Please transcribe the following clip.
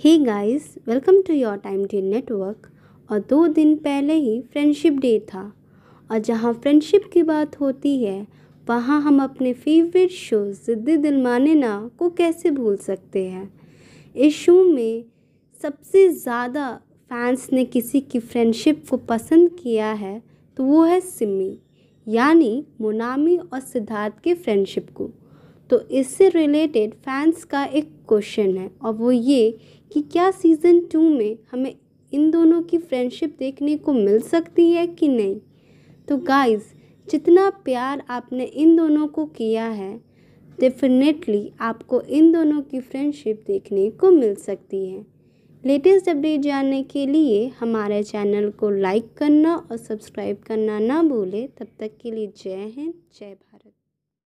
he guys welcome to your time D network और दो दिन पहले ही फ्रेंडशिप डे था और जहाँ फ्रेंडशिप की बात होती है वहाँ हम अपने फेवरेट शो ज़िद्दी दिल माने ना को कैसे भूल सकते हैं इस शो में सबसे ज़्यादा फैंस ने किसी की फ्रेंडशिप को पसंद किया है तो वो है सिमी यानी मोनामी और सिद्धार्थ के फ्रेंडशिप को तो इससे रिलेटेड फैंस का एक क्वेश्चन है और वो ये कि क्या सीज़न टू में हमें इन दोनों की फ्रेंडशिप देखने को मिल सकती है कि नहीं तो गाइस जितना प्यार आपने इन दोनों को किया है डेफिनेटली आपको इन दोनों की फ्रेंडशिप देखने को मिल सकती है लेटेस्ट अपडेट जानने के लिए हमारे चैनल को लाइक करना और सब्सक्राइब करना ना भूलें तब तक के लिए जय हिंद जय भारत